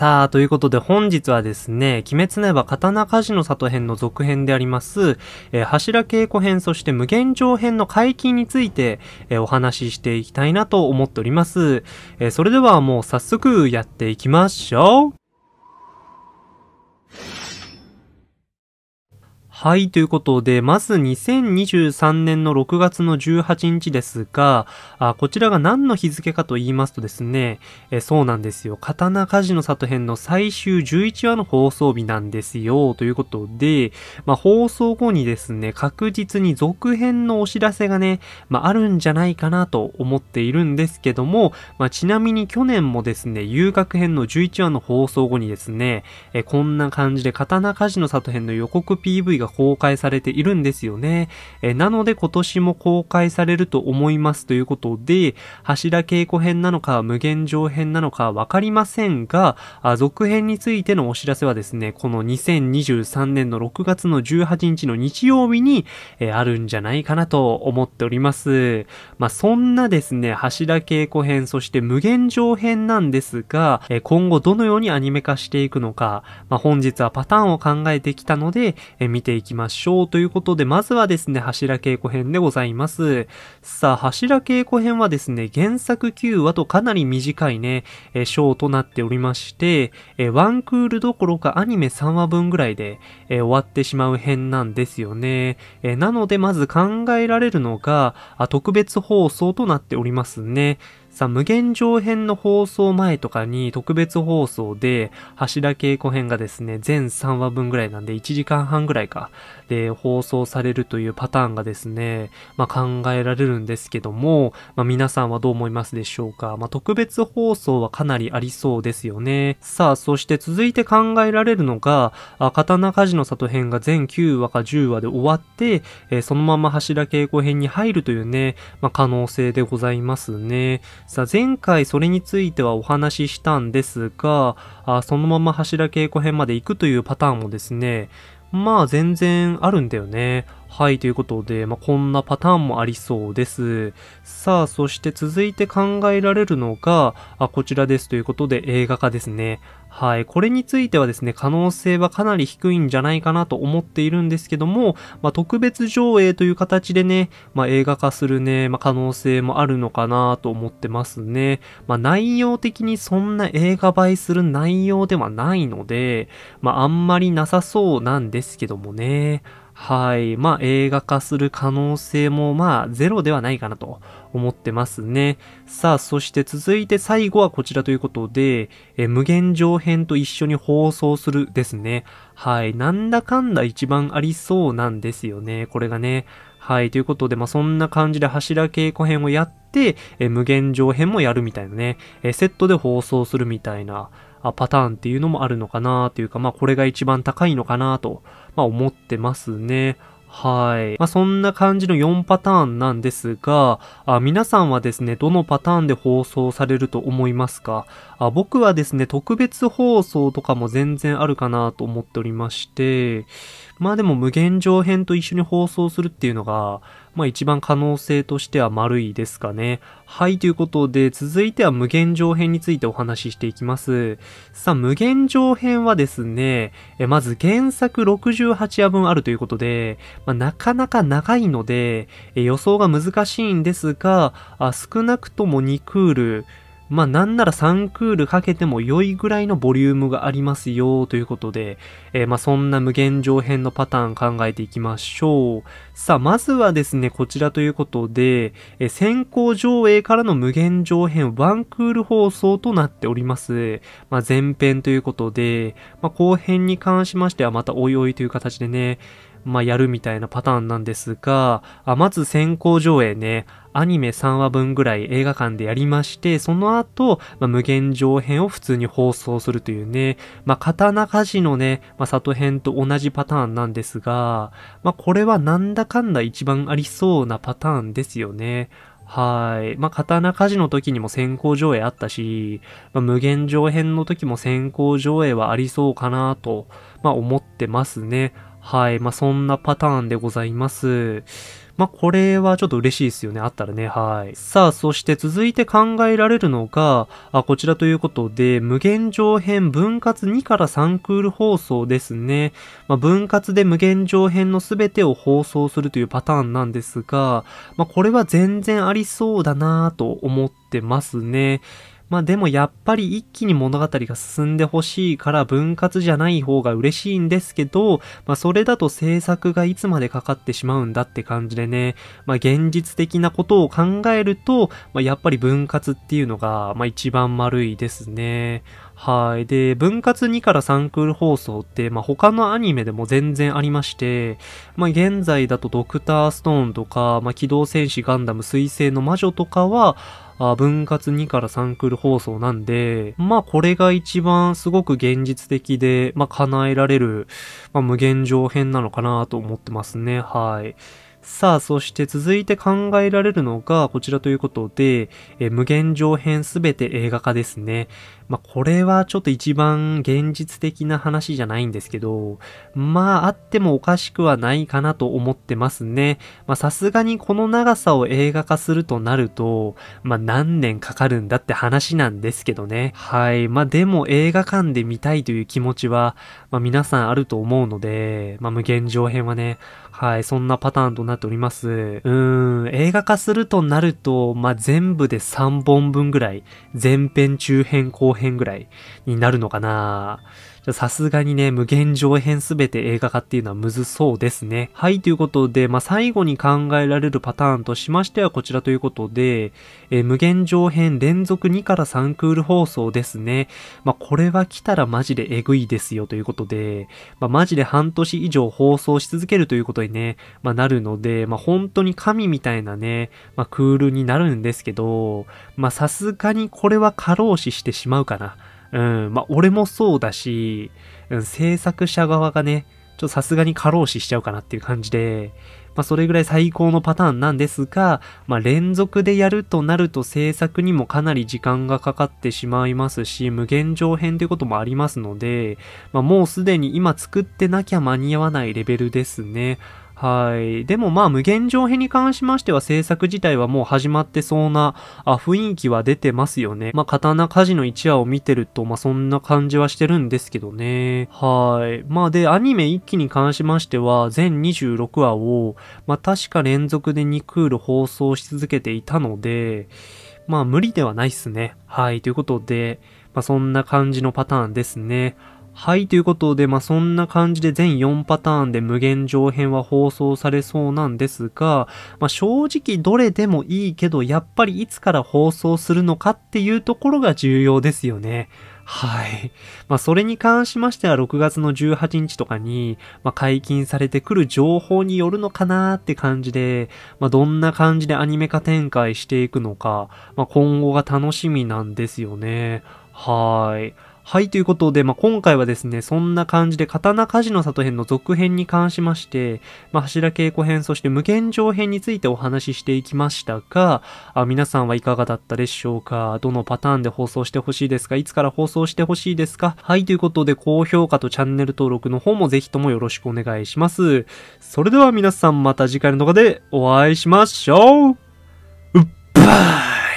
さあ、ということで本日はですね、鬼滅の刃刀鍛冶の里編の続編であります、えー、柱稽古編、そして無限上編の解禁について、えー、お話ししていきたいなと思っております。えー、それではもう早速やっていきましょうはい、ということで、まず2023年の6月の18日ですが、あこちらが何の日付かと言いますとですね、えそうなんですよ。刀鍛冶の里編の最終11話の放送日なんですよ、ということで、まあ、放送後にですね、確実に続編のお知らせがね、まあ、あるんじゃないかなと思っているんですけども、まあ、ちなみに去年もですね、遊楽編の11話の放送後にですね、えこんな感じで刀鍛冶の里編の予告 PV が公開されているんですよね。えなので今年も公開されると思いますということで、柱稽古編なのか無限上編なのかわかりませんが、あ続編についてのお知らせはですね、この2023年の6月の18日の日曜日に、えあるんじゃないかなと思っております。まあ、そんなですね、柱稽古編、そして無限上編なんですが、え今後どのようにアニメ化していくのか、まあ、本日はパターンを考えてきたので、え見ていいきましょう。ということで、まずはですね、柱稽古編でございます。さあ、柱稽古編はですね、原作9話とかなり短いね、えー、となっておりまして、えー、ワンクールどころかアニメ3話分ぐらいで、えー、終わってしまう編なんですよね。えー、なので、まず考えられるのがあ、特別放送となっておりますね。さあ、無限上編の放送前とかに特別放送で、橋田恵子編がですね、全3話分ぐらいなんで1時間半ぐらいか、で放送されるというパターンがですね、まあ、考えられるんですけども、まあ、皆さんはどう思いますでしょうか。まあ、特別放送はかなりありそうですよね。さあ、そして続いて考えられるのが、あ刀鍛冶の里編が全9話か10話で終わって、えー、そのまま柱稽古編に入るというね、まあ、可能性でございますね。さあ、前回それについてはお話ししたんですが、あそのまま柱稽古編まで行くというパターンもですね、まあ全然あるんだよね。はい、ということで、まあ、こんなパターンもありそうです。さあ、そして続いて考えられるのが、あこちらですということで映画化ですね。はい。これについてはですね、可能性はかなり低いんじゃないかなと思っているんですけども、まあ、特別上映という形でね、まあ、映画化するね、まあ、可能性もあるのかなと思ってますね。ま内容的にそんな映画映えする内容ではないので、まあ、んまりなさそうなんですけどもね。はい。まあ、映画化する可能性も、まあ、ゼロではないかなと思ってますね。さあ、そして続いて最後はこちらということで、え無限上編と一緒に放送するですね。はい。なんだかんだ一番ありそうなんですよね。これがね。はい。ということで、まあ、そんな感じで柱稽古編をやって、え無限上編もやるみたいなね。えセットで放送するみたいな。パターンっていうのもあるのかなというか、まあこれが一番高いのかなと、まあ思ってますね。はい。まあ、そんな感じの4パターンなんですが、あ皆さんはですね、どのパターンで放送されると思いますかあ僕はですね、特別放送とかも全然あるかなと思っておりまして、まあでも無限上編と一緒に放送するっていうのが、まあ一番可能性としては丸いですかね。はい、ということで、続いては無限上編についてお話ししていきます。さあ、無限上編はですね、えまず原作68話分あるということで、まあ、なかなか長いのでえ、予想が難しいんですが、あ少なくとも2クール、まあなんなら3クールかけても良いぐらいのボリュームがありますよということで、えー、まあそんな無限上編のパターン考えていきましょう。さあまずはですね、こちらということで、えー、先行上映からの無限上編1クール放送となっております。まあ前編ということで、まあ後編に関しましてはまたおいおいという形でね、まあ、やるみたいなパターンなんですが、あまず先行上映ね、アニメ3話分ぐらい映画館でやりまして、その後、まあ、無限上編を普通に放送するというね、まあ、刀鍛冶のね、まあ、里編と同じパターンなんですが、まあ、これはなんだかんだ一番ありそうなパターンですよね。はい。まあ、刀鍛冶の時にも先行上映あったし、まあ、無限上編の時も先行上映はありそうかなと、まあ、思ってますね。はい。まあ、そんなパターンでございます。まあ、これはちょっと嬉しいですよね。あったらね。はい。さあ、そして続いて考えられるのが、あこちらということで、無限上編分割2から3クール放送ですね。まあ、分割で無限上編の全てを放送するというパターンなんですが、まあ、これは全然ありそうだなぁと思ってますね。まあでもやっぱり一気に物語が進んでほしいから分割じゃない方が嬉しいんですけど、まあそれだと制作がいつまでかかってしまうんだって感じでね、まあ現実的なことを考えると、まあやっぱり分割っていうのが、まあ一番丸いですね。はい。で、分割2から3クール放送って、まあ、他のアニメでも全然ありまして、まあ、現在だとドクターストーンとか、まあ、機動戦士ガンダム水星の魔女とかは、あ分割2から3クール放送なんで、まあこれが一番すごく現実的で、まあ叶えられる、まあ無限上編なのかなと思ってますね。はい。さあ、そして続いて考えられるのがこちらということで、え無限上編すべて映画化ですね。まあ、これはちょっと一番現実的な話じゃないんですけど、まあ、あってもおかしくはないかなと思ってますね。まあ、さすがにこの長さを映画化するとなると、まあ、何年かかるんだって話なんですけどね。はい。まあ、でも映画館で見たいという気持ちは、まあ、皆さんあると思うので、まあ、無限上編はね、はい、そんなパターンとなっております。うーん、映画化するとなると、まあ、全部で3本分ぐらい、前編、中編、後編ぐらいになるのかなさすがにね、無限上編すべて映画化っていうのはむずそうですね。はい、ということで、まあ、最後に考えられるパターンとしましてはこちらということで、えー、無限上編連続2から3クール放送ですね。まあ、これは来たらマジでエグいですよということで、まあ、マジで半年以上放送し続けるということにね、まあ、なるので、まあ、本当に神みたいなね、まあ、クールになるんですけど、まさすがにこれは過労死してしまうかな。うん、まあ、俺もそうだし、うん、制作者側がね、ちょっとさすがに過労死しちゃうかなっていう感じで、まあ、それぐらい最高のパターンなんですが、まあ、連続でやるとなると制作にもかなり時間がかかってしまいますし、無限上編ということもありますので、まあ、もうすでに今作ってなきゃ間に合わないレベルですね。はい。でもまあ、無限上編に関しましては制作自体はもう始まってそうなあ雰囲気は出てますよね。まあ、刀鍛冶の一夜を見てると、まあ、そんな感じはしてるんですけどね。はい。まあ、で、アニメ1期に関しましては、全26話を、まあ、確か連続で2クール放送し続けていたので、まあ、無理ではないっすね。はい。ということで、まあ、そんな感じのパターンですね。はい、ということで、まあ、そんな感じで全4パターンで無限上編は放送されそうなんですが、まあ、正直どれでもいいけど、やっぱりいつから放送するのかっていうところが重要ですよね。はい。まあ、それに関しましては6月の18日とかに、まあ、解禁されてくる情報によるのかなーって感じで、まあ、どんな感じでアニメ化展開していくのか、まあ、今後が楽しみなんですよね。はい。はい、ということで、まあ、今回はですね、そんな感じで、刀鍛冶の里編の続編に関しまして、まあ、柱稽古編、そして無限上編についてお話ししていきましたが、あ皆さんはいかがだったでしょうかどのパターンで放送してほしいですかいつから放送してほしいですかはい、ということで、高評価とチャンネル登録の方もぜひともよろしくお願いします。それでは皆さんまた次回の動画でお会いしましょううっばー